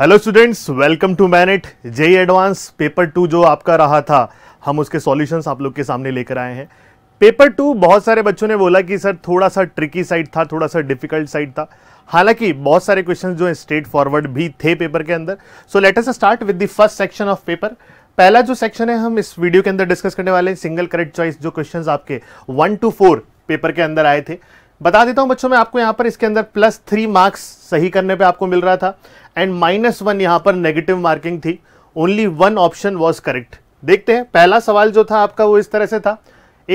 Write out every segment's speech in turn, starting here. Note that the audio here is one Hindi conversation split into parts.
हेलो स्टूडेंट्स वेलकम टू मैनेट जेई एडवांस पेपर टू जो आपका रहा था हम उसके सॉल्यूशंस आप लोग के सामने लेकर आए हैं पेपर टू बहुत सारे बच्चों ने बोला कि सर थोड़ा सा ट्रिकी साइड था थोड़ा सा डिफिकल्ट साइड था हालांकि बहुत सारे क्वेश्चंस जो हैं स्ट्रेट फॉरवर्ड भी थे पेपर के अंदर so let us start with the first section of paper पहला जो सेक्शन है हम इस वीडियो के अंदर डिस्कस करने वाले हैं सिंगल करेक्ट चॉइस जो क्वेश्चंस आपके वन टू फोर पेपर के अंदर आए थे बता देता हूं बच्चों मैं आपको यहां पर इसके अंदर प्लस थ्री मार्क्स सही करने पे आपको मिल रहा था एंड माइनस वन यहां पर नेगेटिव मार्किंग थी only one option was correct देखते हैं पहला सवाल जो था आपका वो इस तरह से था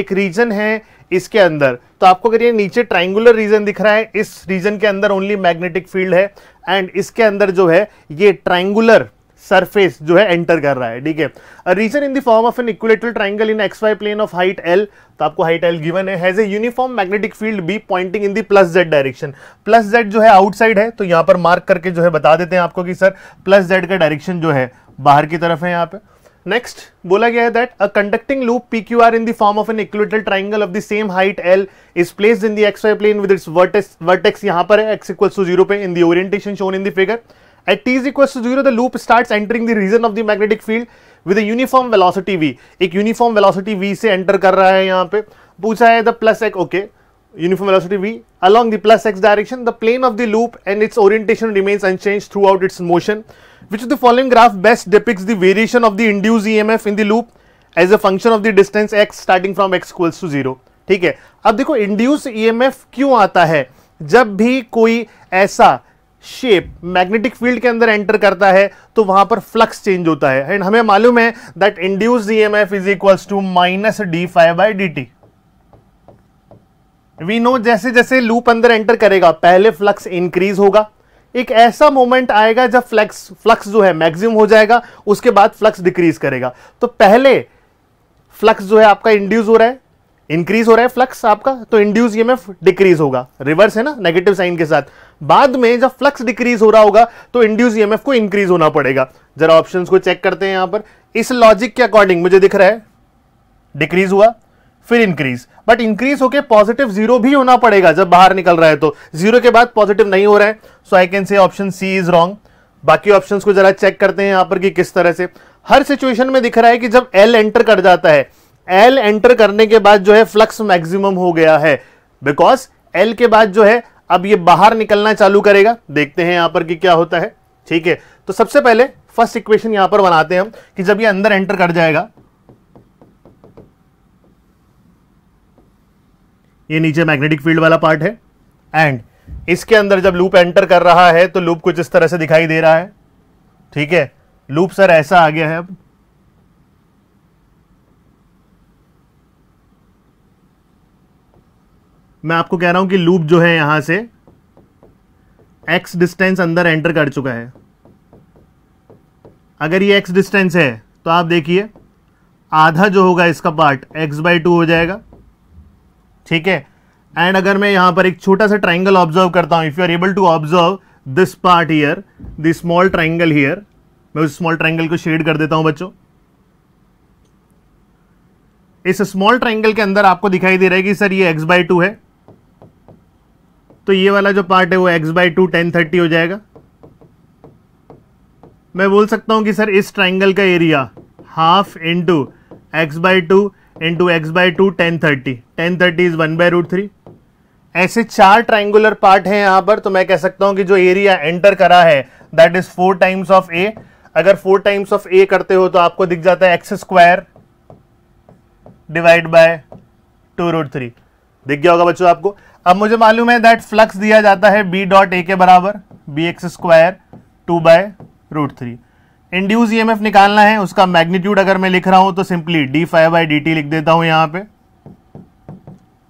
एक रीजन है इसके अंदर तो आपको अगर ये नीचे ट्राइंगुलर रीजन दिख रहा है इस रीजन के अंदर ओनली मैग्नेटिक फील्ड है एंड इसके अंदर जो है ये ट्राइंगुलर सरफेस जो है एंटर कर रहा है ठीक है region in the form of an equilateral triangle in x y plane of height L तो आपको हाइट एल गिवन है has a uniform magnetic field B pointing in the plus Z direction plus Z जो है आउटसाइड है तो यहां पर मार्क करके जो है बता देते हैं आपको कि सर प्लस जेड का डायरेक्शन जो है बाहर की तरफ है यहां पर नेक्स्ट बोला गया है that a conducting loop P Q R in the form of an equilateral triangle of the same height L is placed in the x y plane with its vertex vertex यहाँ पर है एक्स इक्वल्स टू जीरो पे in the orientation shown in the figure At t is equals to 0, the loop starts entering the region of the magnetic field with a uniform velocity v. एक uniform velocity v से enter कर रहा है यहाँ पे पूछा है the plus x okay uniform velocity v along the plus x direction the plane of the loop and its orientation remains unchanged throughout its motion. Which of the following graph best depicts the variation of the induced EMF in the loop as a function of the distance x starting from x equals to 0. ठीक है अब देखो induced EMF क्यों आता है जब भी कोई ऐसा शेप मैग्नेटिक फील्ड के अंदर एंटर करता है तो वहां पर फ्लक्स चेंज होता है एंड हमें मालूम है that induced F is equal to minus D phi by D T we know जैसे जैसे लूप अंदर एंटर करेगा पहले फ्लक्स इंक्रीज होगा एक ऐसा मोमेंट आएगा जब फ्लक्स फ्लक्स जो है मैक्सिमम हो जाएगा उसके बाद फ्लक्स डिक्रीज करेगा तो पहले फ्लक्स जो है आपका इंड्यूस हो रहा है इंक्रीज हो रहा है फ्लक्स आपका तो इंड्यूस ईएमएफ डिक्रीज होगा रिवर्स है ना नेगेटिव साइन के साथ बाद में जब फ्लक्स डिक्रीज हो रहा होगा तो इंड्यूस ईएमएफ को इंक्रीज होना पड़ेगा जरा ऑप्शंस को चेक करते हैं यहां पर इस लॉजिक के अकॉर्डिंग मुझे दिख रहा है डिक्रीज हुआ फिर इंक्रीज बट इंक्रीज होके पॉजिटिव जीरो भी होना पड़ेगा जब बाहर निकल रहा है तो जीरो के बाद पॉजिटिव नहीं हो रहा है so I can say option C is wrong बाकी ऑप्शन को जरा चेक करते हैं यहां पर कि किस तरह से हर सिचुएशन में दिख रहा है कि जब एल एंटर कर जाता है एल एंटर करने के बाद जो है फ्लक्स मैक्सिमम हो गया है बिकॉज एल के बाद जो है अब ये बाहर निकलना चालू करेगा देखते हैं यहां पर कि क्या होता है ठीक है तो सबसे पहले फर्स्ट इक्वेशन यहां पर बनाते हैं हम कि जब ये अंदर एंटर कर जाएगा ये नीचे मैग्नेटिक फील्ड वाला पार्ट है एंड इसके अंदर जब लूप एंटर कर रहा है तो लूप कुछ इस तरह से दिखाई दे रहा है ठीक है लूप सर ऐसा आ गया है अब मैं आपको कह रहा हूं कि लूप जो है यहां से एक्स डिस्टेंस अंदर एंटर कर चुका है अगर ये एक्स डिस्टेंस है तो आप देखिए आधा जो होगा इसका पार्ट एक्स बाई टू हो जाएगा ठीक है एंड अगर मैं यहां पर एक छोटा सा ट्राइंगल ऑब्जर्व करता हूं if you are able to observe this part here the small triangle here मैं उस स्मॉल ट्राइंगल को शेड कर देता हूं बच्चों इस स्मॉल ट्राइंगल के अंदर आपको दिखाई दे रहा है कि सर ये एक्स बाई टू है तो ये वाला जो पार्ट है वो x by two tan thirty हो जाएगा मैं बोल सकता हूं कि सर इस ट्राइंगल का area half into x by two into x by two tan thirty tan thirty is one by root three ऐसे चार ट्राइंगुलर पार्ट हैं यहां पर तो मैं कह सकता हूं कि जो एरिया एंटर करा है that is four times of A अगर फोर टाइम्स ऑफ ए करते हो तो आपको दिख जाता है x square divide by two root three दिख गया होगा बच्चों आपको अब मुझे मालूम है दैट फ्लक्स दिया जाता है बी डॉट ए के बराबर B x square two by root three induced E निकालना है उसका मैग्नीट्यूड अगर मैं लिख रहा हूं तो simply D phi by D T लिख देता हूं यहां पे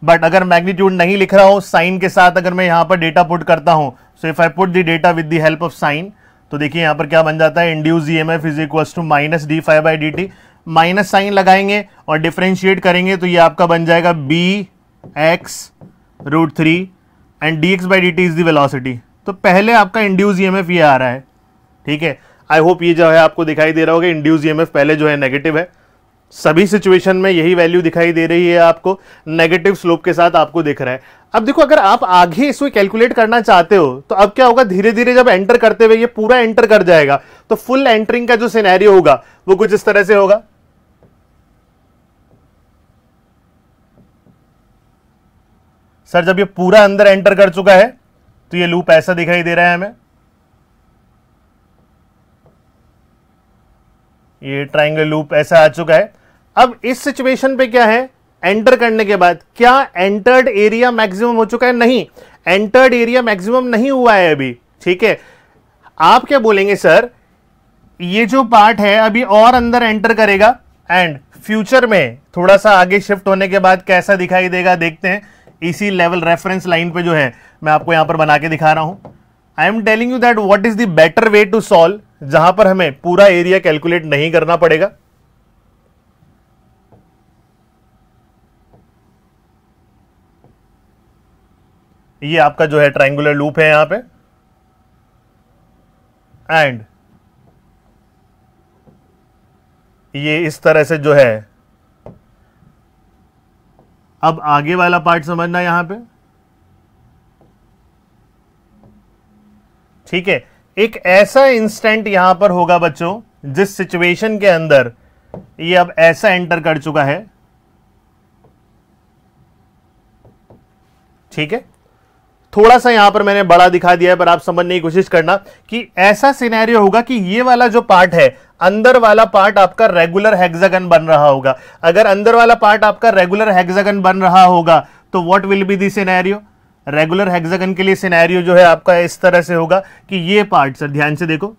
बट अगर मैग्नीट्यूड नहीं लिख रहा हूं साइन के साथ अगर मैं यहां पर डेटा पुट करता हूं so if I put the data with the help of sign तो देखिए यहां पर क्या बन जाता है induced E M F is equal to minus D phi by D T minus sign लगाएंगे और डिफ्रेंशिएट करेंगे तो ये आपका बन जाएगा B x root three and D x by D T is the तो पहले आपका इंड्यूज ई एम एफ ये आ रहा है ठीक है आई होप ये जो है आपको दिखाई दे रहा होगा इंड्यूज ई एम एफ पहले जो है नेगेटिव है सभी सिचुएशन में यही वैल्यू दिखाई दे रही है आपको नेगेटिव स्लोप के साथ आपको दिख रहा है अब देखो अगर आप आगे इसको कैलकुलेट करना चाहते हो तो अब क्या होगा धीरे धीरे जब एंटर करते हुए ये पूरा एंटर कर जाएगा तो फुल एंटरिंग का जो सिनेरियो होगा वो कुछ इस तरह से होगा सर जब ये पूरा अंदर एंटर कर चुका है तो ये लूप ऐसा दिखाई दे रहा है हमें ये ट्राइंगल लूप ऐसा आ चुका है अब इस सिचुएशन पे क्या है एंटर करने के बाद क्या एंटर्ड एरिया मैक्सिमम हो चुका है नहीं एंटर्ड एरिया मैक्सिमम नहीं हुआ है अभी ठीक है आप क्या बोलेंगे सर ये जो पार्ट है अभी और अंदर एंटर करेगा एंड फ्यूचर में थोड़ा सा आगे शिफ्ट होने के बाद कैसा दिखाई देगा देखते हैं इसी लेवल रेफरेंस लाइन पे जो है मैं आपको यहां पर बना के दिखा रहा हूं I am telling you that what is the better way to solve जहां पर हमें पूरा एरिया कैलकुलेट नहीं करना पड़ेगा ये आपका जो है ट्राइंगुलर लूप है यहां पे एंड ये इस तरह से जो है अब आगे वाला पार्ट समझना यहां पे ठीक है एक ऐसा इंस्टेंट यहां पर होगा बच्चों जिस सिचुएशन के अंदर ये अब ऐसा एंटर कर चुका है ठीक है थोड़ा सा यहां पर मैंने बड़ा दिखा दिया है पर आप समझने की कोशिश करना कि ऐसा सिनेरियो होगा कि ये वाला जो पार्ट है अंदर वाला पार्ट आपका रेगुलर हेक्सागन बन रहा होगा अगर अंदर वाला पार्ट आपका रेगुलर हेक्सागन बन रहा होगा तो what will be the scenario regular hexagon के लिए सिनेरियो जो है आपका इस तरह से होगा कि ये पार्ट सर ध्यान से देखो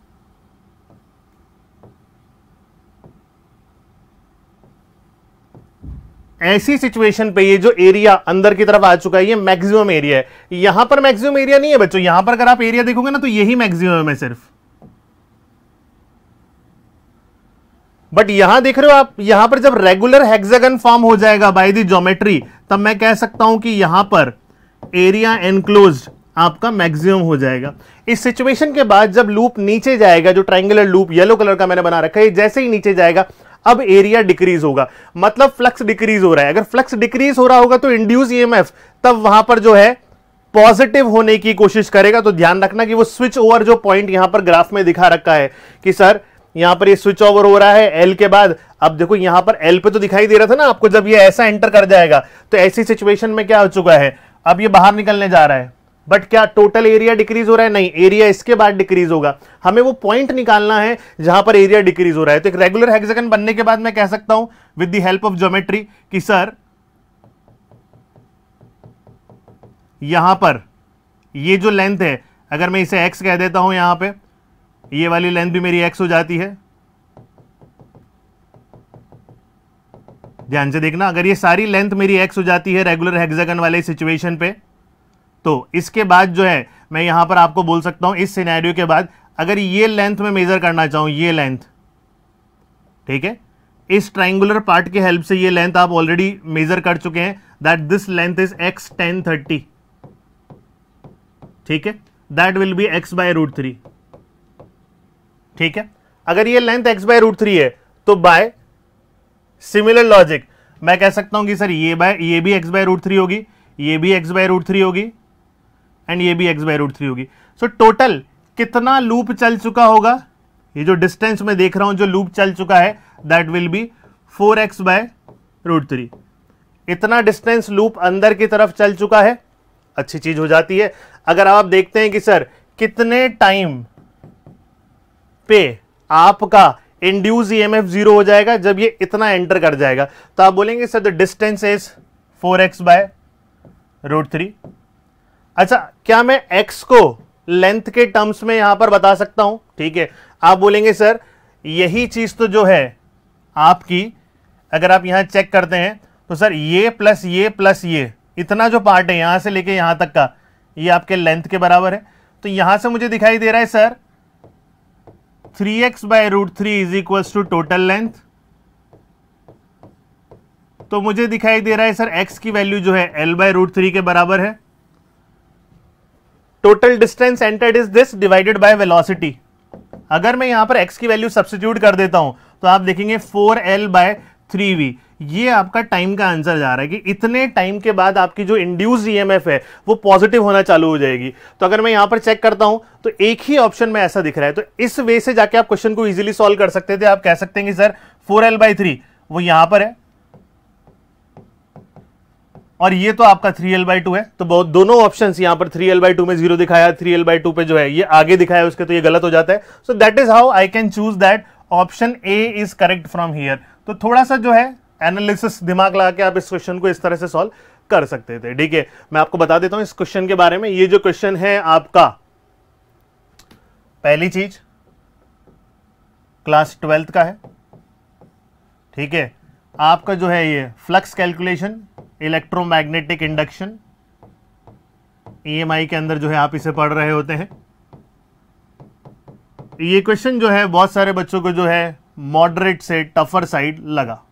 ऐसी सिचुएशन पे ये जो एरिया अंदर की तरफ आ चुका है ये मैक्सिमम एरिया है यहां पर मैक्सिमम एरिया नहीं है बच्चों यहां पर अगर आप एरिया देखोगे ना तो यही मैक्सिमम है सिर्फ बट यहां देख रहे हो आप यहां पर जब रेगुलर हेक्सागन फॉर्म हो जाएगा बाय दी ज्योमेट्री तब मैं कह सकता हूं कि यहां पर एरिया एनक्लोज आपका मैक्सिमम हो जाएगा इस सिचुएशन के बाद जब लूप नीचे जाएगा जो ट्राइंगुलर लूप येलो कलर का मैंने बना रखा है जैसे ही नीचे जाएगा अब एरिया डिक्रीज होगा मतलब फ्लक्स डिक्रीज हो रहा है अगर फ्लक्स डिक्रीज हो रहा होगा तो इंड्यूस ईएमएफ तब वहां पर जो है पॉजिटिव होने की कोशिश करेगा तो ध्यान रखना कि वो स्विच ओवर जो पॉइंट यहां पर ग्राफ में दिखा रखा है कि सर यहां पर ये स्विच ओवर हो रहा है एल के बाद अब देखो यहां पर एल पे तो दिखाई दे रहा था ना आपको जब ये ऐसा एंटर कर जाएगा तो ऐसी सिचुएशन में क्या हो चुका है अब ये बाहर निकलने जा रहा है बट क्या टोटल एरिया डिक्रीज हो रहा है नहीं एरिया इसके बाद डिक्रीज होगा हमें वो पॉइंट निकालना है जहां पर एरिया डिक्रीज हो रहा है तो एक रेगुलर हेक्सागन बनने के बाद मैं कह सकता हूं with the help of geometry कि सर यहां पर ये जो लेंथ है अगर मैं इसे एक्स कह देता हूं यहां पर ये वाली लेंथ भी मेरी एक्स हो जाती है ध्यान से देखना अगर ये सारी लेंथ मेरी एक्स हो जाती है रेगुलर हेक्सागन वाले सिचुएशन पे तो इसके बाद जो है मैं यहां पर आपको बोल सकता हूं इस सिनेरियो के बाद अगर ये लेंथ में मेज़र करना चाहूं ये लेंथ ठीक है इस ट्राइंगुलर पार्ट के हेल्प से ये लेंथ आप ऑलरेडी मेज़र कर चुके हैं that this length is x tan thirty ठीक है that will be x by root three ठीक है अगर ये length x by root three है तो बाय सिमिलर लॉजिक मैं कह सकता हूं कि सर ये बाय ये भी एक्स बाय रूट थ्री होगी ये भी एक्स बाय रूट थ्री होगी एंड ये भी एक्स बाय रूट थ्री होगी सो टोटल कितना लूप चल चुका होगा ये जो डिस्टेंस में देख रहा हूं जो लूप चल चुका है that will be four X by root three इतना डिस्टेंस लूप अंदर की तरफ चल चुका है अच्छी चीज हो जाती है अगर आप देखते हैं कि सर कितने टाइम पे आपका इंड्यूस ईएमएफ जीरो हो जाएगा जब ये इतना एंटर कर जाएगा तो आप बोलेंगे sir the distance is four X by root three अच्छा क्या मैं एक्स को लेंथ के टर्म्स में यहां पर बता सकता हूं ठीक है आप बोलेंगे सर यही चीज तो जो है आपकी अगर आप यहां चेक करते हैं तो सर ये प्लस ये प्लस ये इतना जो पार्ट है यहां से लेके यहां तक का ये आपके लेंथ के बराबर है तो यहां से मुझे दिखाई दे रहा है sir three X by root three is equal to total length तो मुझे दिखाई दे रहा है सर x की वैल्यू जो है l बाय रूट थ्री के बराबर है total distance entered is this divided by velocity अगर मैं यहां पर x की वैल्यू सब्सिट्यूट कर देता हूं तो आप देखेंगे four L by three V ये आपका टाइम का आंसर जा रहा है कि इतने टाइम के बाद आपकी जो इंड्यूस ईएमएफ है वो पॉजिटिव होना चालू हो जाएगी तो अगर मैं यहां पर चेक करता हूं तो एक ही ऑप्शन में ऐसा दिख रहा है तो इस वे से जाके आप क्वेश्चन को इजीली सॉल्व कर सकते थे आप कह सकते हैं कि sir four L by three वो यहां पर है और ये तो आपका थ्री एल बाई टू है तो बहुत दोनों ऑप्शन यहां पर थ्री एल बाई टू में जीरो दिखाया थ्री एल बाई टू पे जो है ये आगे दिखाया उसके तो ये गलत हो जाता है so that is how I can choose that option A is correct from here तो थोड़ा सा जो है एनालिसिस दिमाग लगा के आप इस क्वेश्चन को इस तरह से सॉल्व कर सकते थे ठीक है मैं आपको बता देता हूं इस क्वेश्चन के बारे में ये जो क्वेश्चन है आपका पहली चीज क्लास ट्वेल्थ का है ठीक है आपका जो है ये फ्लक्स कैलकुलेशन इलेक्ट्रोमैग्नेटिक इंडक्शन ई के अंदर जो है आप इसे पढ़ रहे होते हैं ये क्वेश्चन जो है बहुत सारे बच्चों को जो है मॉडरेट से टफर साइड लगा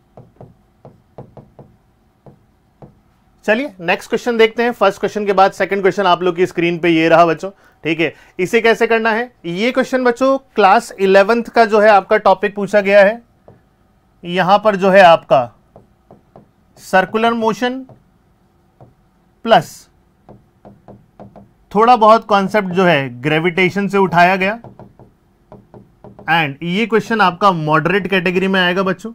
चलिए नेक्स्ट क्वेश्चन देखते हैं फर्स्ट क्वेश्चन के बाद सेकंड क्वेश्चन आप लोग की स्क्रीन पे ये रहा बच्चों ठीक है इसे कैसे करना है ये क्वेश्चन बच्चों क्लास इलेवेंथ का जो है आपका टॉपिक पूछा गया है यहां पर जो है आपका सर्कुलर मोशन प्लस थोड़ा बहुत कॉन्सेप्ट जो है ग्रेविटेशन से उठाया गया एंड ये क्वेश्चन आपका मॉडरेट कैटेगरी में आएगा बच्चों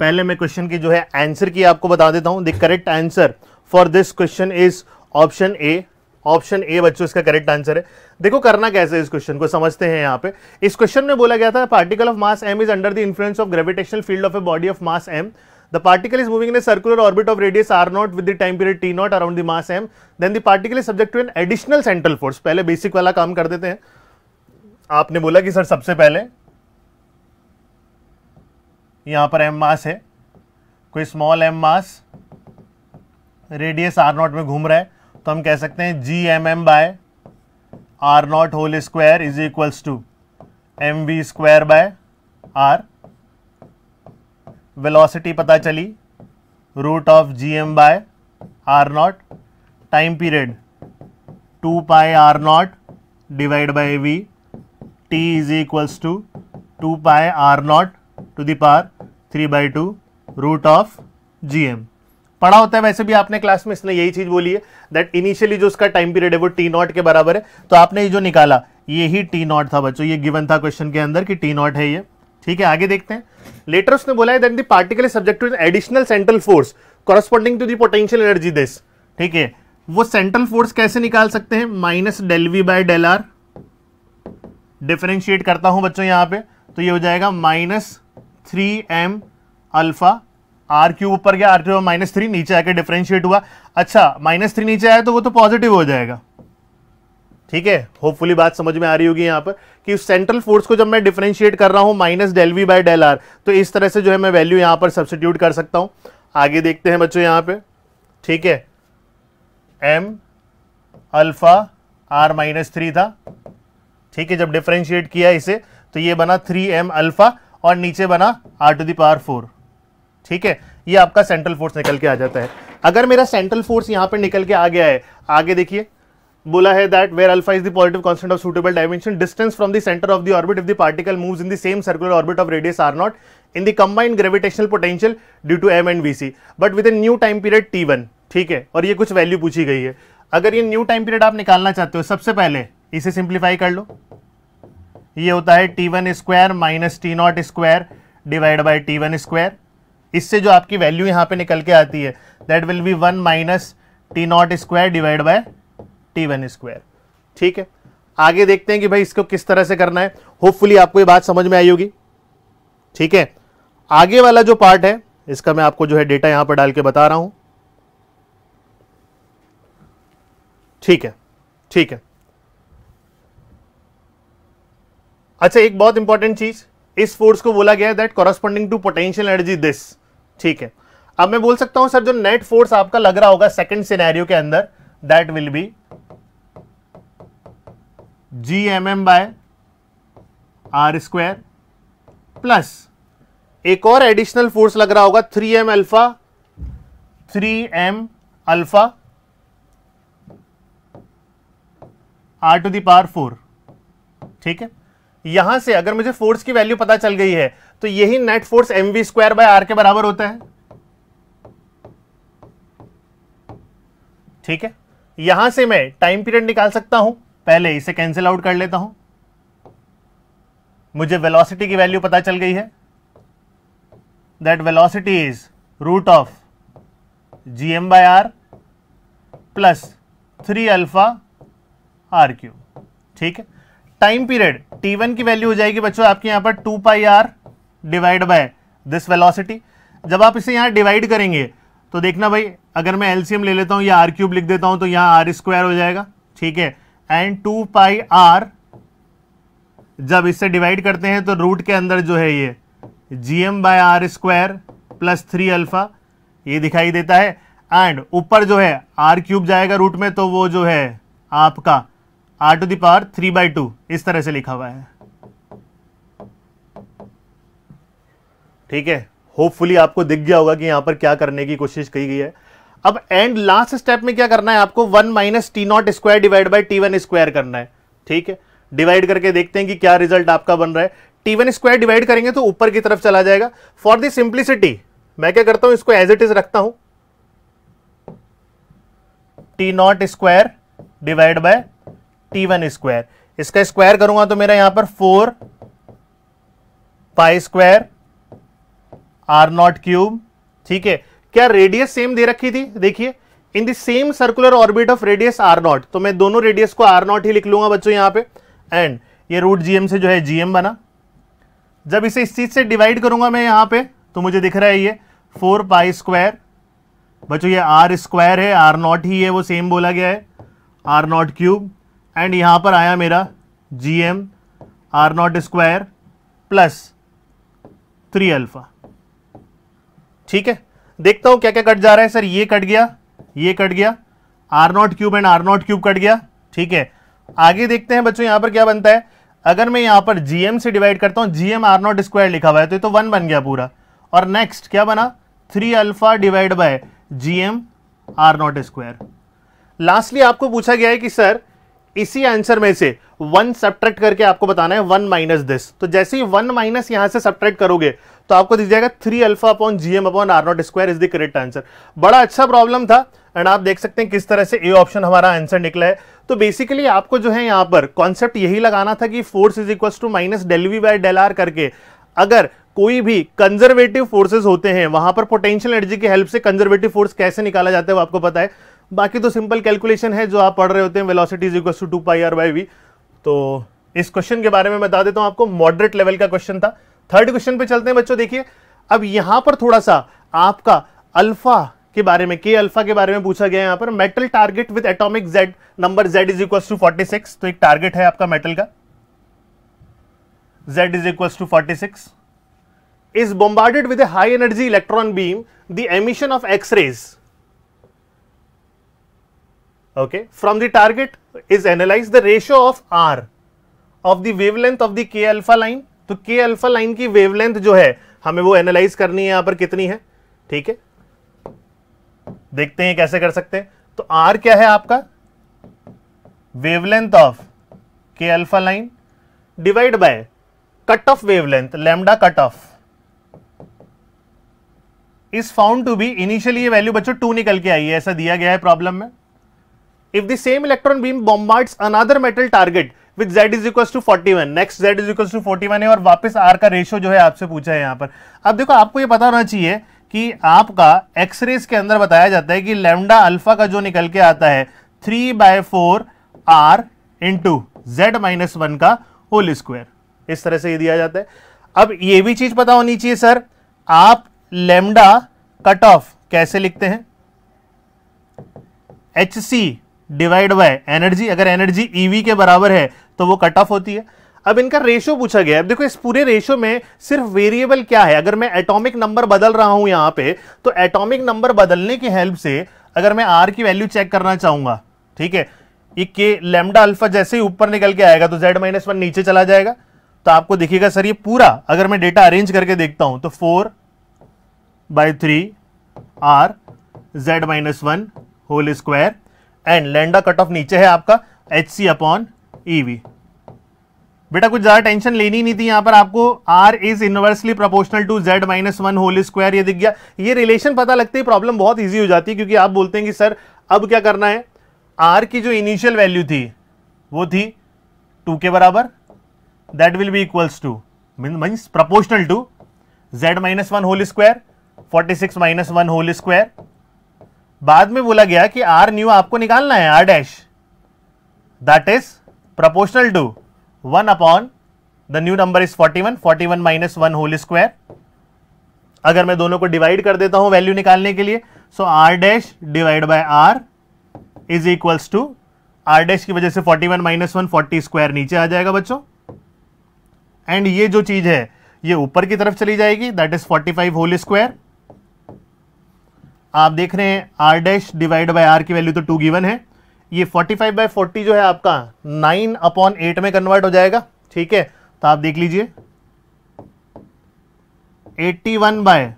पहले मैं क्वेश्चन की जो है आंसर की आपको बता देता हूं the correct answer for this question is option A option A बच्चों इसका करेक्ट आंसर है देखो करना कैसे इस क्वेश्चन को समझते हैं यहां पे इस क्वेश्चन में बोला गया था particle of mass M is under the influence of gravitational field of a body of mass M the particle is moving in circular orbit of radius R naught with the time period T naught around the mass M then the particle is subject to an additional central force पहले बेसिक वाला काम कर देते हैं आपने बोला कि सर सबसे पहले यहां पर एम मास है कोई small M mass radius R naught में घूम रहा है तो हम कह सकते हैं G M M by R naught whole square is equals to M V square by R velocity पता चली root of G M by R naught time period two pi R naught divide by V T is equals to two pi R naught to the three by two root of G M पढ़ा होता है वैसे भी आपने क्लास में इसने यही चीज बोली है दैट इनिशियली जो उसका टाइम पीरियड है वो टी नॉट के बराबर है तो आपने ये जो निकाला ये ही टी नॉट था बच्चों ये गिवन था क्वेश्चन के अंदर कि टी नॉट है ये ठीक है आगे देखते हैं लेटर उसने बोला है that the particle subject to additional central force corresponding to the potential energy this ठीक है वो सेंट्रल फोर्स कैसे निकाल सकते हैं minus del V by del R differentiate करता हूं बच्चों यहां पे तो ये हो जाएगा minus three M alpha R cube ऊपर गया आर क्यूब माइनस थ्री नीचे आके डिफ्रेंशिएट हुआ अच्छा माइनस थ्री नीचे आया तो वो तो पॉजिटिव हो जाएगा ठीक है होपफुली बात समझ में आ रही होगी यहां पर कि सेंट्रल फोर्स को जब मैं डिफ्रेंशिएट कर रहा हूं minus del V by del R तो इस तरह से जो है मैं वैल्यू यहां पर सब्सटीट्यूट कर सकता हूं आगे देखते हैं बच्चों यहां पे ठीक है M alpha R minus three था ठीक है जब डिफ्रेंशिएट किया इसे तो ये बना थ्री एम अल्फा और नीचे बना आर टू पावर फोर ठीक है ये आपका सेंट्रल फोर्स निकल के आ जाता है अगर मेरा सेंट्रल फोर्स यहां पर निकल के आ गया है आगे देखिए बोला है that where alpha is the positive constant of suitable dimension distance from the centre of the orbit of the particle moves in the same circular orbit of radius R naught in the combined gravitational potential due to M and V C but with an new time period T one ठीक है और ये कुछ वैल्यू पूछी गई है अगर ये न्यू टाइम पीरियड आप निकालना चाहते हो सबसे पहले इसे सिंप्लीफाई कर लो ये होता है T one square minus T naught square divide by T one square इससे जो आपकी वैल्यू यहाँ पे निकल के आती है that will be one minus T naught square divide by T one square ठीक है आगे देखते हैं कि भाई इसको किस तरह से करना है होपफुली आपको ये बात समझ में आई होगी ठीक है आगे वाला जो पार्ट है इसका मैं आपको जो है डेटा यहां पर डाल के बता रहा हूं ठीक है ठीक है अच्छा एक बहुत इंपॉर्टेंट चीज इस फोर्स को बोला गया है that corresponding to potential energy this ठीक है अब मैं बोल सकता हूं सर जो नेट फोर्स आपका लग रहा होगा सेकंड सिनेरियो के अंदर that will be G M M by R square plus एक और एडिशनल फोर्स लग रहा होगा three M alpha three M alpha R to the power four ठीक है यहां से अगर मुझे फोर्स की वैल्यू पता चल गई है तो यही net force M V square by R के बराबर होता है ठीक है यहां से मैं टाइम पीरियड निकाल सकता हूं पहले इसे कैंसिल आउट कर लेता हूं मुझे वेलोसिटी की वैल्यू पता चल गई है that velocity is root of G M by R plus three alpha R cube ठीक है टाइम पीरियड t1 की वैल्यू हो जाएगी बच्चों आपके यहां पर two pi R divide by this velocity जब आप इसे यहां डिवाइड करेंगे तो देखना भाई अगर मैं एलसीएम ले लेता हूं या आर क्यूब लिख देता हूं तो यहां आर स्क्वायर हो जाएगा ठीक है एंड टू पाई आर जब इससे डिवाइड करते हैं तो रूट के अंदर जो है ये G M by R square plus three alpha ये दिखाई देता है एंड ऊपर जो है आर क्यूब जाएगा रूट में तो वो जो है आपका R to the power three by two इस तरह से लिखा हुआ है ठीक है होपफुली आपको दिख गया होगा कि यहां पर क्या करने की कोशिश की गई है अब एंड लास्ट स्टेप में क्या करना है आपको one minus T naught square divide by T one square करना है ठीक है डिवाइड करके देखते हैं कि क्या रिजल्ट आपका बन रहा है टी वन स्क्वायर डिवाइड करेंगे तो ऊपर की तरफ चला जाएगा फॉर द सिंप्लिसिटी मैं क्या करता हूं इसको एज इट इज रखता हूं T naught square divide by thirty one square इसका स्क्वायर करूंगा तो मेरा यहां पर four pi square R naught cube ठीक है क्या रेडियस सेम दे रखी थी देखिए in the same circular orbit of radius R naught तो मैं दोनों रेडियस को आर नॉट ही लिख लूंगा बच्चों यहां पे एंड ये रूट जीएम से जो है जीएम बना जब इसे इस चीज से डिवाइड करूंगा मैं यहां पे तो मुझे दिख रहा है ये फोर पाई स्क्वायर बच्चों ये आर स्क्वायर है आर नॉट ही है वो सेम बोला गया है आर नॉट क्यूब एंड यहां पर आया मेरा G M R naught square plus three alpha ठीक है देखता हूं क्या क्या कट जा रहा है सर ये कट गया ये कट गया R naught cube and R naught cube cut गया ठीक है आगे देखते हैं बच्चों यहां पर क्या बनता है अगर मैं यहां पर जीएम से डिवाइड करता हूं जीएम आर नॉट स्क्वायर लिखा हुआ है तो ये तो वन बन गया पूरा और नेक्स्ट क्या बना three alpha divide by GM R naught square lastly आपको पूछा गया है कि सर इसी आंसर में से वन सब्ट्रैक्ट करके आपको बताना है वन माइनस दिस तो जैसे ही वन माइनस यहां से सब्ट्रैक्ट करोगे तो आपको दिख जाएगा three alpha upon GM upon R naught square is the correct answer बड़ा अच्छा प्रॉब्लम था एंड आप देख सकते हैं किस तरह से ए ऑप्शन हमारा आंसर निकला है तो बेसिकली आपको जो है यहां पर कॉन्सेप्ट यही लगाना था कि force is equal to minus del V by del R करके अगर कोई भी कंजर्वेटिव फोर्सेस होते हैं वहां पर पोटेंशियल एनर्जी की हेल्प से कंजर्वेटिव फोर्स कैसे निकाला जाता है वो आपको पता है बाकी तो सिंपल कैलकुलेशन है जो आप पढ़ रहे होते हैं velocity is equal to two pi R by V तो इस क्वेश्चन के बारे में बता देता हूं आपको मॉडरेट लेवल का क्वेश्चन था थर्ड क्वेश्चन पे चलते हैं बच्चों देखिए अब यहां पर थोड़ा सा आपका अल्फा के बारे में के अल्फा के बारे में पूछा गया यहां पर metal target with atomic Z number Z is equal to forty six तो एक टारगेट है आपका मेटल का Z is equal to forty six is bombarded with a high energy electron beam the emission of X-rays okay from the target is analyze the ratio of r of the wavelength of the k alpha line to k alpha line ki wavelength jo hai hame wo analyze karni hai yahan par kitni hai theek hai dekhte hain kaise kar sakte hain to r kya hai aapka wavelength of k alpha line divide by cut off wavelength lambda cut off is found to be initially ये value बच्चों 2 निकल के आई है ऐसा दिया गया है प्रॉब्लम में if the same electron beam bombards another metal target with z is equal to forty next z is equals to to forty aur wapas और ka ratio jo hai जो है आपसे पूछा है यहाँ पर अब देखो आपको ये पता होना चाहिए कि आपका एक्स रेस के अंदर बताया जाता है कि लेमडा अल्फा का जो निकल के आता है three by four R into Z minus one का इस तरह से ये दिया जाता है अब ये भी चीज पता होनी चाहिए सर आप लेमडा कट ऑफ कैसे लिखते हैं H C divide by energy अगर एनर्जी ईवी e के बराबर है तो वो कट ऑफ होती है अब इनका रेशो पूछा गया है अब देखो इस पूरे रेशो में सिर्फ वेरिएबल क्या है अगर मैं एटॉमिक नंबर बदल रहा हूं यहां पे तो एटॉमिक नंबर बदलने की हेल्प से अगर मैं आर की वैल्यू चेक करना चाहूंगा ठीक है ये के लेमडा अल्फा जैसे ही ऊपर निकल के आएगा तो जेड माइनस वन नीचे चला जाएगा तो आपको दिखेगा सर ये पूरा अगर मैं डेटा अरेंज करके देखता हूं तो four by three R Z minus one whole square and lambda cut off नीचे है आपका एच सी अपॉन ईवी बेटा कुछ ज्यादा टेंशन लेनी नहीं थी यहां पर आपको R is inversely proportional to Z minus one whole square ये दिख गया ये रिलेशन पता लगते ही प्रॉब्लम बहुत इजी हो जाती है क्योंकि आप बोलते हैं कि सर अब क्या करना है R की जो इनिशियल वैल्यू थी वो थी टू के बराबर that will be equals to means proportional to Z minus one whole square forty six minus one whole square बाद में बोला गया कि आर न्यू आपको निकालना है R dash that is proportional to one upon the new number is forty one forty one minus one whole square अगर मैं दोनों को डिवाइड कर देता हूं वैल्यू निकालने के लिए so R dash divide by R is equals to R dash की वजह से forty one minus one forty square नीचे आ जाएगा बच्चों एंड ये जो चीज है ये ऊपर की तरफ चली जाएगी that is forty five whole square आप देख रहे हैं R dash divide by R की वैल्यू तो टू गिवन है ये फोर्टी फाइव बाई फोर्टी जो है आपका नाइन अपॉन एट में कन्वर्ट हो जाएगा ठीक है तो आप देख लीजिए eighty one by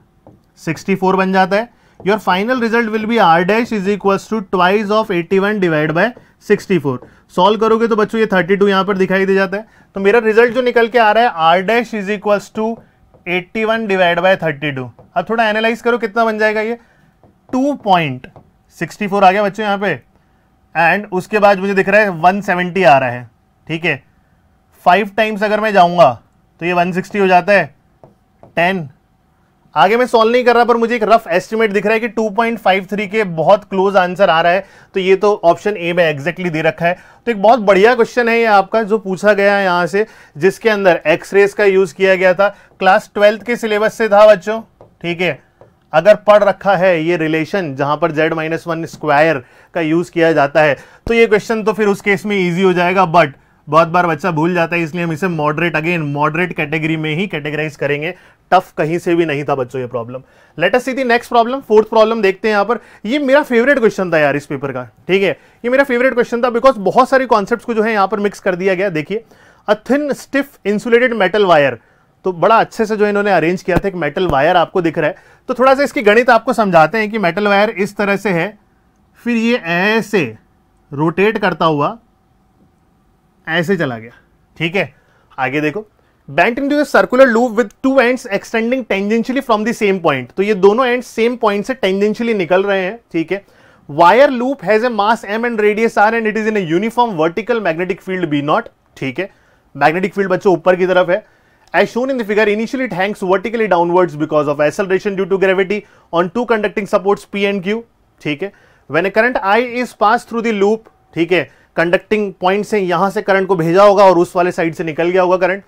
sixty four बन जाता है your final result will be R dash is equal to twice of eighty one divide bye sixty four solve करोगे तो बच्चों ये थर्टी टू यहाँ पर दिखाई दे जाता है तो मेरा रिजल्ट जो निकल के आ रहा है R dash is equal to eighty one divide by thirty two अब थोड़ा एनालाइज करो कितना बन जाएगा ये 2.64 आ गया बच्चों यहाँ पे एंड उसके बाद मुझे दिख रहा है 170 आ रहा है ठीक है फाइव टाइम्स अगर मैं जाऊंगा तो ये 160 हो जाता है टेन आगे मैं सॉल्व नहीं कर रहा पर मुझे एक रफ एस्टिमेट दिख रहा है कि 2.53 के बहुत क्लोज आंसर आ रहा है तो ये तो ऑप्शन ए में एग्जैक्टली दे रखा है तो एक बहुत बढ़िया क्वेश्चन है ये आपका जो पूछा गया है यहाँ से जिसके अंदर एक्सरेज का यूज़ किया गया था क्लास ट्वेल्थ के सिलेबस से था बच्चों ठीक है अगर पढ़ रखा है ये रिलेशन जहां पर जेड माइनस वन स्क्वायर का यूज किया जाता है तो ये क्वेश्चन तो फिर उस केस में ईजी हो जाएगा बट बहुत बार बच्चा भूल जाता है इसलिए हम इसे मॉडरेट अगेन मॉडरेट कैटेगरी में ही कैटेगराइज करेंगे टफ कहीं से भी नहीं था बच्चों ये प्रॉब्लम लेटेस्ट सी थी नेक्स्ट प्रॉब्लम फोर्थ प्रॉब्लम देखते हैं यहां पर ये मेरा फेवरेट क्वेश्चन था यार इस पेपर का ठीक है ये मेरा फेवरेट क्वेश्चन था बिकॉज बहुत सारे कॉन्सेप्ट को जो है यहाँ पर मिक्स कर दिया गया देखिए a thin stiff insulated metal wire तो बड़ा अच्छे से जो इन्होंने अरेंज किया था एक मेटल वायर आपको दिख रहा है तो थोड़ा सा इसकी गणित आपको समझाते हैं कि मेटल वायर इस तरह से है फिर ये ऐसे रोटेट करता हुआ ऐसे चला गया ठीक है आगे देखो bent into circular loop with two ends extending tangentially from the same point तो ये दोनों एंड सेम पॉइंट से टेंजेंशियली निकल रहे हैं ठीक है wire loop has a mass M and radius R and it is in uniform vertical magnetic field B naught ठीक है मैग्नेटिक फील्ड बच्चों ऊपर की तरफ है As shown in the figure, initially it hangs vertically downwards because of acceleration due to gravity on two conducting supports P and Q. ठीक है When a current I is passed through the loop, ठीक है Conducting point से यहां से current को भेजा होगा और उस वाले side से निकल गया होगा current.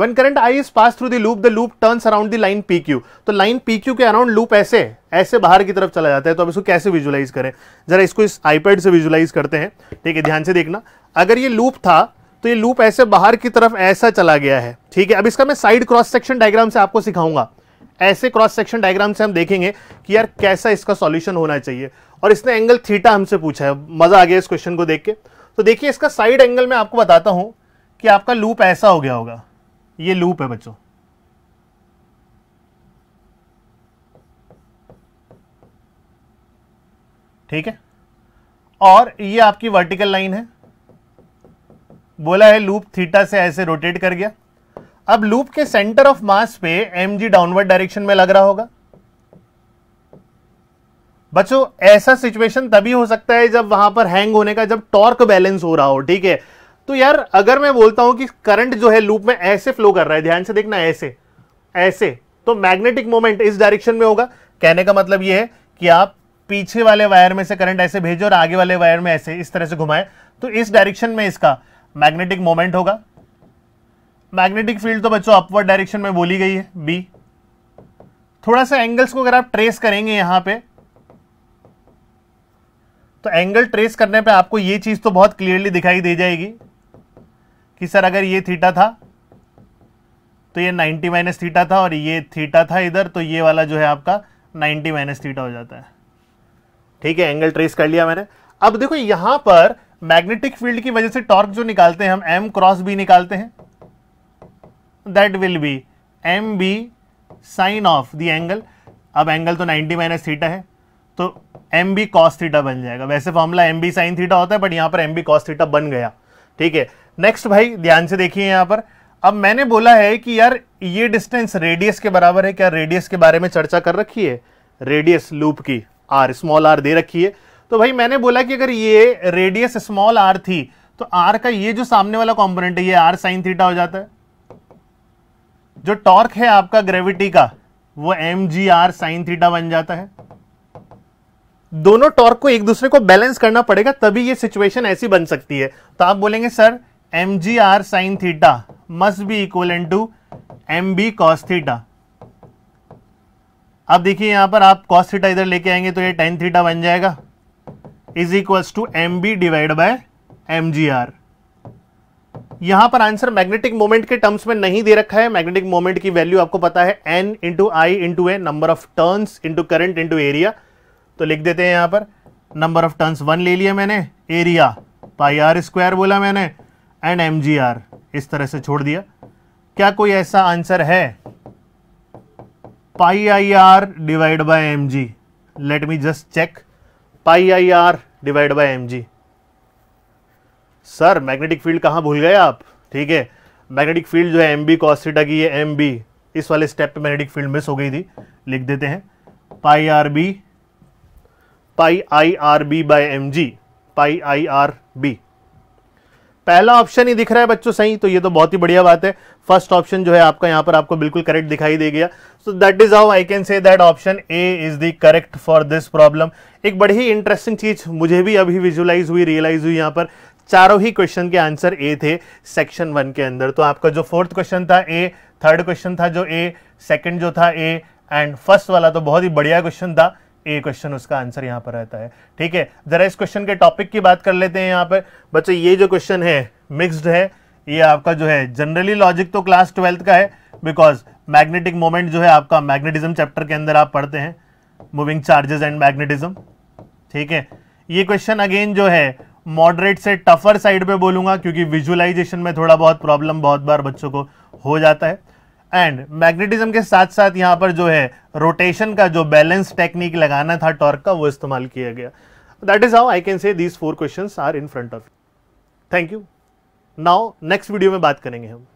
when current i is passed through the loop the loop turns around the line pq तो line pq के around loop ऐसे ऐसे बाहर की तरफ चला जाता है तो अब इसको कैसे विजुलाइज करें जरा इसको इस iPad से विजुलाइज करते हैं ठीक है ध्यान से देखना अगर ये लूप था तो ये लूप ऐसे बाहर की तरफ ऐसा चला गया है ठीक है अब इसका मैं साइड क्रॉस सेक्शन डायग्राम से आपको सिखाऊंगा ऐसे क्रॉस सेक्शन डायग्राम से हम देखेंगे कि यार कैसा इसका सॉल्यूशन होना चाहिए और इसने एंगल थीटा हमसे पूछा है मज़ा आ गया इस क्वेश्चन को देख के तो देखिए इसका साइड एंगल मैं आपको बताता हूं कि आपका लूप ऐसा हो गया होगा ये लूप है बच्चों ठीक है और ये आपकी वर्टिकल लाइन है बोला है लूप थीटा से ऐसे रोटेट कर गया अब लूप के सेंटर ऑफ मास पे एम जी डाउनवर्ड डायरेक्शन में लग रहा होगा बच्चों ऐसा सिचुएशन तभी हो सकता है जब वहां पर हैंग होने का जब टॉर्क बैलेंस हो रहा हो ठीक है तो यार अगर मैं बोलता हूं कि करंट जो है लूप में ऐसे फ्लो कर रहा है ध्यान से देखना ऐसे ऐसे तो मैग्नेटिक मोमेंट इस डायरेक्शन में होगा कहने का मतलब यह है कि आप पीछे वाले वायर में से करंट ऐसे भेजो और आगे वाले वायर में ऐसे इस तरह से घुमाए तो इस डायरेक्शन में इसका मैग्नेटिक मोमेंट होगा मैग्नेटिक फील्ड तो बच्चों अपवर्ड डायरेक्शन में बोली गई है बी थोड़ा सा एंगल्स को अगर आप ट्रेस करेंगे यहां पे तो एंगल ट्रेस करने पे आपको ये चीज तो बहुत क्लियरली दिखाई दे जाएगी कि सर अगर ये थीटा था तो ये 90 माइनस थीटा था और ये थीटा था इधर तो ये वाला जो है आपका 90 माइनस थीटा हो जाता है ठीक है एंगल ट्रेस कर लिया मैंने अब देखो यहां पर मैग्नेटिक फील्ड की वजह से टॉर्क जो निकालते हैं हम एम क्रॉस बी निकालते हैं that will be M B sine of the angle अब एंगल तो 90 माइनस थीटा है तो एम बी कॉस थीटा बन जाएगा वैसे formula M B sine theta होता है बट यहां पर एम बी कॉस थीटा बन गया ठीक है नेक्स्ट भाई ध्यान से देखिए यहां पर अब मैंने बोला है कि यार ये डिस्टेंस रेडियस के बराबर है क्या रेडियस के बारे में चर्चा कर रखी है रेडियस लूप की आर स्मॉल आर दे रखी है तो भाई मैंने बोला कि अगर ये रेडियस स्मॉल आर थी तो आर का ये जो सामने वाला कॉम्पोनेंट है ये आर साइन थीटा हो जाता है जो टॉर्क है आपका ग्रेविटी का वो M G R sine theta बन जाता है दोनों टॉर्क को एक दूसरे को बैलेंस करना पड़ेगा तभी ये सिचुएशन ऐसी बन सकती है तो आप बोलेंगे sir M G R sine theta must be equal to M B cos theta अब देखिए यहां पर आप कॉस थीटा इधर लेके आएंगे तो ये टेन थीटा बन जाएगा is equals to M B divide by M G R यहां पर आंसर मैग्नेटिक मोमेंट के टर्म्स में नहीं दे रखा है मैग्नेटिक मोमेंट की वैल्यू आपको पता है N into I into A number of turns into current into area तो लिख देते हैं यहां पर नंबर ऑफ टर्न्स वन ले लिया मैंने एरिया पाई आर स्क्वायर बोला मैंने एंड एम जी आर इस तरह से छोड़ दिया क्या कोई ऐसा आंसर है pi I R divide by M G let me just check pi I R divide by M sir magnetic field कहाँ भूल गए आप ठीक है मैग्नेटिक फील्ड जो है एम बी कॉस्टा की एम बी इस वाले स्टेप पे मैग्नेटिक फील्ड मिस हो गई थी लिख देते हैं pi R B pi I R B by M pi I R B पहला ऑप्शन ही दिख रहा है बच्चों सही तो ये तो बहुत ही बढ़िया बात है फर्स्ट ऑप्शन जो है आपका यहां पर आपको बिल्कुल करेक्ट दिखाई दे गया so that is how I can say that option A is the correct for this problem एक बड़ी ही इंटरेस्टिंग चीज मुझे भी अभी विजुलाइज हुई रियलाइज हुई यहाँ पर चारों ही क्वेश्चन के आंसर ए थे सेक्शन वन के अंदर तो आपका जो फोर्थ क्वेश्चन था ए थर्ड क्वेश्चन था जो ए सेकंड जो था ए एंड फर्स्ट वाला तो बहुत ही बढ़िया क्वेश्चन था ए क्वेश्चन उसका आंसर यहाँ पर रहता है ठीक है जरा इस क्वेश्चन के टॉपिक की बात कर लेते हैं यहाँ पर बच्चों ये जो क्वेश्चन है मिक्सड है ये आपका जो है जनरली लॉजिक तो क्लास ट्वेल्थ का है बिकॉज मैग्नेटिक मोमेंट जो है आपका मैग्नेटिज्म चैप्टर के अंदर आप पढ़ते हैं मूविंग चार्जेस एंड मैग्नेटिज्म ठीक है ये क्वेश्चन अगेन जो है मॉडरेट से टफर साइड पे बोलूंगा क्योंकि विजुअलाइजेशन में थोड़ा बहुत प्रॉब्लम बहुत बार बच्चों को हो जाता है एंड मैग्नेटिज्म के साथ साथ यहां पर जो है रोटेशन का जो बैलेंस टेक्निक लगाना था टॉर्क का वो इस्तेमाल किया गया that is how I can say these four question are in front of thank you now next video में बात करेंगे हम